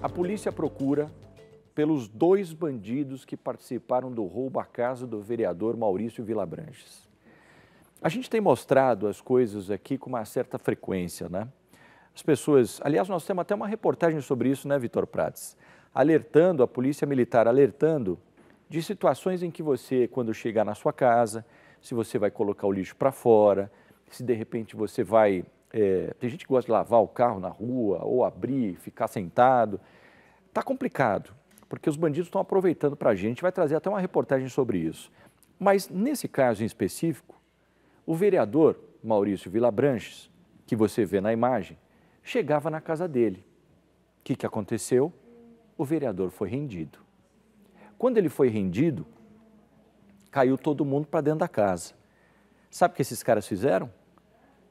A polícia procura pelos dois bandidos que participaram do roubo à casa do vereador Maurício Vilabranches. A gente tem mostrado as coisas aqui com uma certa frequência, né? As pessoas, aliás, nós temos até uma reportagem sobre isso, né, Vitor Prates? Alertando, a polícia militar alertando de situações em que você, quando chegar na sua casa, se você vai colocar o lixo para fora, se de repente você vai é, tem gente que gosta de lavar o carro na rua ou abrir, ficar sentado. Está complicado, porque os bandidos estão aproveitando para a gente. Vai trazer até uma reportagem sobre isso. Mas nesse caso em específico, o vereador Maurício Vilabranches, que você vê na imagem, chegava na casa dele. O que, que aconteceu? O vereador foi rendido. Quando ele foi rendido, caiu todo mundo para dentro da casa. Sabe o que esses caras fizeram?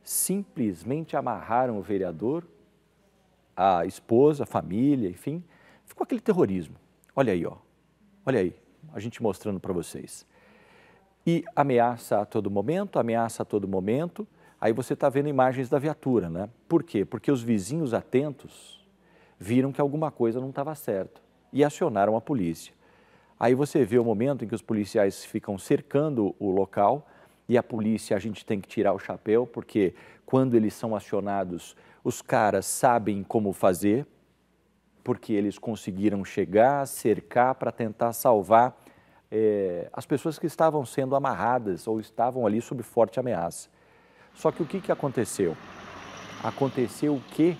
simplesmente amarraram o vereador, a esposa, a família, enfim. Ficou aquele terrorismo. Olha aí, ó. Olha aí, a gente mostrando para vocês. E ameaça a todo momento, ameaça a todo momento. Aí você está vendo imagens da viatura, né? Por quê? Porque os vizinhos atentos viram que alguma coisa não estava certo e acionaram a polícia. Aí você vê o momento em que os policiais ficam cercando o local e a polícia a gente tem que tirar o chapéu, porque quando eles são acionados, os caras sabem como fazer, porque eles conseguiram chegar, cercar para tentar salvar é, as pessoas que estavam sendo amarradas ou estavam ali sob forte ameaça. Só que o que, que aconteceu? Aconteceu que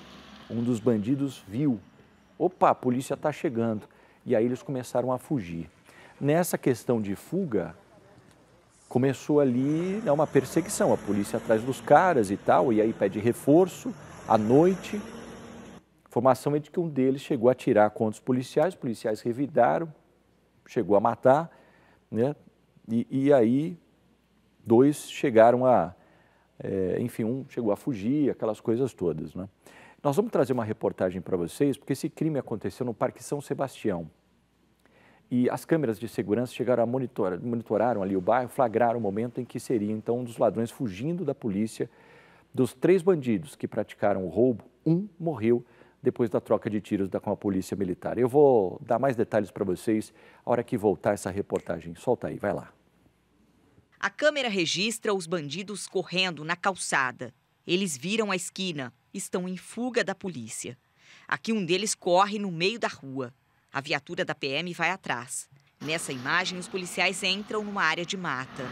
um dos bandidos viu: opa, a polícia está chegando. E aí eles começaram a fugir. Nessa questão de fuga, começou ali né, uma perseguição, a polícia atrás dos caras e tal, e aí pede reforço à noite. A informação é de que um deles chegou a atirar contra os policiais, os policiais revidaram, chegou a matar, né? E, e aí dois chegaram a, é, enfim, um chegou a fugir, aquelas coisas todas, né? Nós vamos trazer uma reportagem para vocês, porque esse crime aconteceu no Parque São Sebastião, e as câmeras de segurança chegaram a monitorar, monitoraram ali o bairro, flagraram o momento em que seria então um dos ladrões fugindo da polícia. Dos três bandidos que praticaram o roubo, um morreu depois da troca de tiros da, com a polícia militar. Eu vou dar mais detalhes para vocês a hora que voltar essa reportagem. Solta aí, vai lá. A câmera registra os bandidos correndo na calçada. Eles viram a esquina, estão em fuga da polícia. Aqui um deles corre no meio da rua. A viatura da PM vai atrás. Nessa imagem, os policiais entram numa área de mata.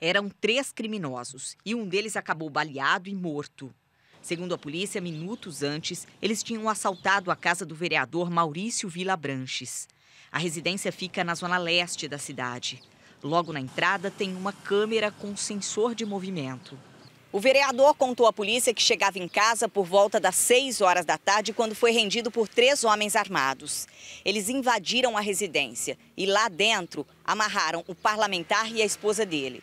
Eram três criminosos e um deles acabou baleado e morto. Segundo a polícia, minutos antes, eles tinham assaltado a casa do vereador Maurício Vila Branches. A residência fica na zona leste da cidade. Logo na entrada tem uma câmera com sensor de movimento. O vereador contou à polícia que chegava em casa por volta das 6 horas da tarde quando foi rendido por três homens armados. Eles invadiram a residência e lá dentro amarraram o parlamentar e a esposa dele.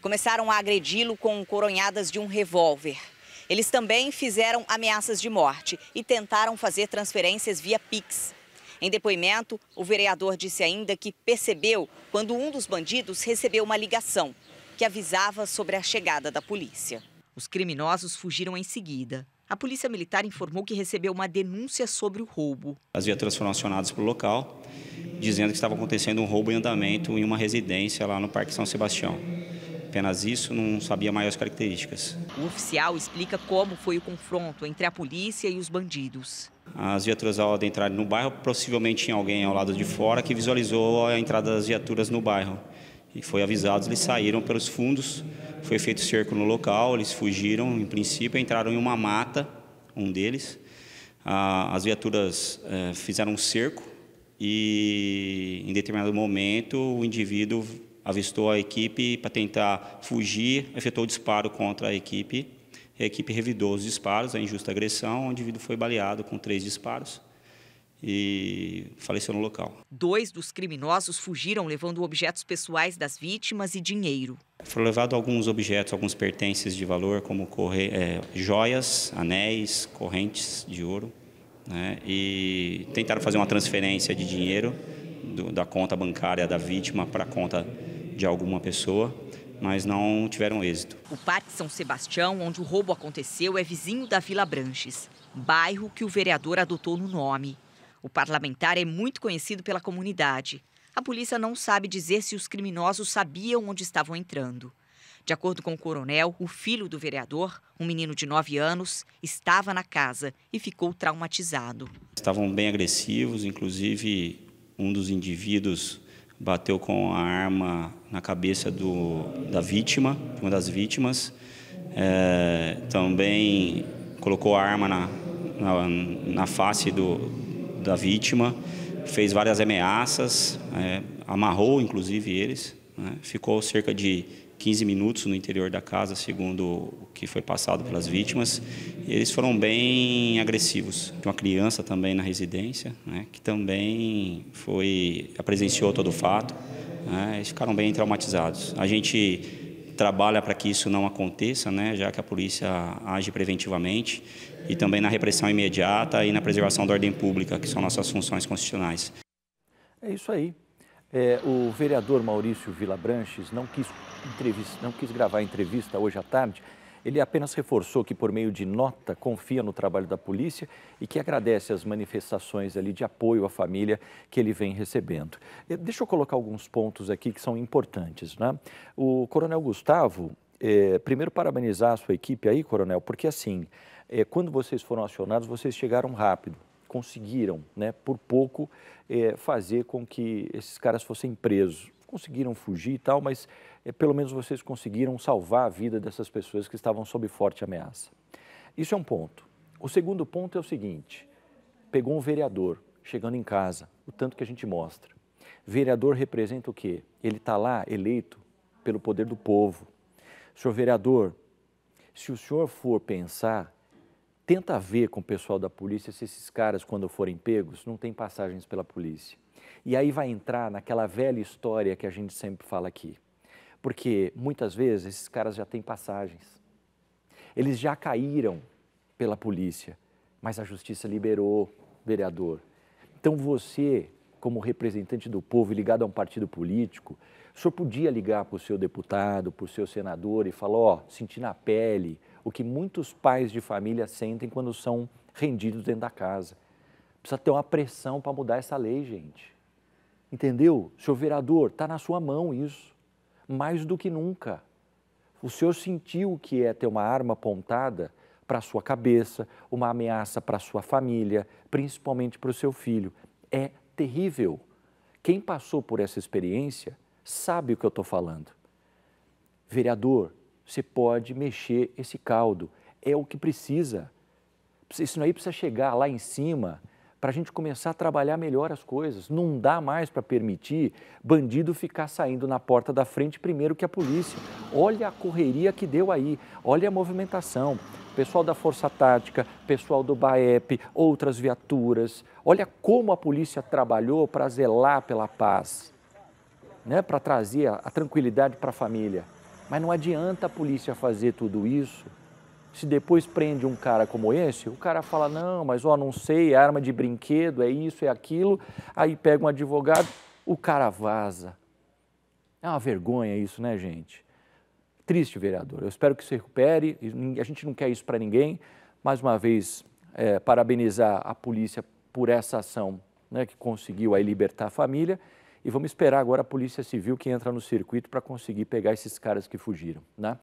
Começaram a agredi-lo com coronhadas de um revólver. Eles também fizeram ameaças de morte e tentaram fazer transferências via Pix. Em depoimento, o vereador disse ainda que percebeu quando um dos bandidos recebeu uma ligação que avisava sobre a chegada da polícia. Os criminosos fugiram em seguida. A polícia militar informou que recebeu uma denúncia sobre o roubo. As viaturas foram acionadas para o local, dizendo que estava acontecendo um roubo em andamento em uma residência lá no Parque São Sebastião. Apenas isso, não sabia maiores características. O oficial explica como foi o confronto entre a polícia e os bandidos. As viaturas, ao entrar no bairro, possivelmente tinha alguém ao lado de fora que visualizou a entrada das viaturas no bairro e foi avisados, eles saíram pelos fundos, foi feito cerco no local, eles fugiram, em princípio, entraram em uma mata, um deles. Ah, as viaturas eh, fizeram um cerco e, em determinado momento, o indivíduo avistou a equipe para tentar fugir, efetuou o disparo contra a equipe. A equipe revidou os disparos, a injusta agressão, o indivíduo foi baleado com três disparos e faleceu no local. Dois dos criminosos fugiram levando objetos pessoais das vítimas e dinheiro. Foram levados alguns objetos, alguns pertences de valor, como corre... é, joias, anéis, correntes de ouro. Né? E tentaram fazer uma transferência de dinheiro do, da conta bancária da vítima para a conta de alguma pessoa mas não tiveram êxito. O Parque São Sebastião, onde o roubo aconteceu, é vizinho da Vila Branches, bairro que o vereador adotou no nome. O parlamentar é muito conhecido pela comunidade. A polícia não sabe dizer se os criminosos sabiam onde estavam entrando. De acordo com o coronel, o filho do vereador, um menino de 9 anos, estava na casa e ficou traumatizado. Estavam bem agressivos, inclusive um dos indivíduos bateu com a arma na cabeça do, da vítima, uma das vítimas. É, também colocou a arma na, na, na face do, da vítima, fez várias ameaças, é, amarrou inclusive eles, né? ficou cerca de 15 minutos no interior da casa, segundo o que foi passado pelas vítimas. Eles foram bem agressivos. tinha uma criança também na residência, né, que também foi presenciou todo o fato. Né, eles ficaram bem traumatizados. A gente trabalha para que isso não aconteça, né, já que a polícia age preventivamente e também na repressão imediata e na preservação da ordem pública, que são nossas funções constitucionais. É isso aí. É, o vereador Maurício Vila Branches não quis, não quis gravar a entrevista hoje à tarde, ele apenas reforçou que, por meio de nota, confia no trabalho da polícia e que agradece as manifestações ali de apoio à família que ele vem recebendo. Eh, deixa eu colocar alguns pontos aqui que são importantes. Né? O Coronel Gustavo, eh, primeiro parabenizar a sua equipe aí, Coronel, porque assim, eh, quando vocês foram acionados, vocês chegaram rápido conseguiram, né, por pouco, eh, fazer com que esses caras fossem presos. Conseguiram fugir e tal, mas é, pelo menos vocês conseguiram salvar a vida dessas pessoas que estavam sob forte ameaça. Isso é um ponto. O segundo ponto é o seguinte: pegou um vereador chegando em casa, o tanto que a gente mostra. Vereador representa o quê? Ele está lá eleito pelo poder do povo. Senhor vereador, se o senhor for pensar, tenta ver com o pessoal da polícia se esses caras, quando forem pegos, não têm passagens pela polícia. E aí vai entrar naquela velha história que a gente sempre fala aqui. Porque muitas vezes esses caras já têm passagens. Eles já caíram pela polícia, mas a justiça liberou, vereador. Então você, como representante do povo ligado a um partido político, o senhor podia ligar para o seu deputado, para o seu senador e falar: ó, oh, senti na pele o que muitos pais de família sentem quando são rendidos dentro da casa. Precisa ter uma pressão para mudar essa lei, gente. Entendeu? Seu vereador, está na sua mão isso mais do que nunca. O Senhor sentiu que é ter uma arma apontada para a sua cabeça, uma ameaça para a sua família, principalmente para o seu filho. É terrível. Quem passou por essa experiência sabe o que eu estou falando. Vereador, você pode mexer esse caldo, é o que precisa. Isso aí precisa chegar lá em cima para a gente começar a trabalhar melhor as coisas. Não dá mais para permitir bandido ficar saindo na porta da frente primeiro que a polícia. Olha a correria que deu aí, olha a movimentação. Pessoal da Força Tática, pessoal do BAEP, outras viaturas. Olha como a polícia trabalhou para zelar pela paz, né? para trazer a tranquilidade para a família. Mas não adianta a polícia fazer tudo isso se depois prende um cara como esse, o cara fala: não, mas ó, não sei, é arma de brinquedo, é isso, é aquilo. Aí pega um advogado, o cara vaza. É uma vergonha isso, né, gente? Triste, vereador. Eu espero que se recupere. A gente não quer isso para ninguém. Mais uma vez, é, parabenizar a polícia por essa ação né, que conseguiu aí libertar a família. E vamos esperar agora a Polícia Civil que entra no circuito para conseguir pegar esses caras que fugiram. Né?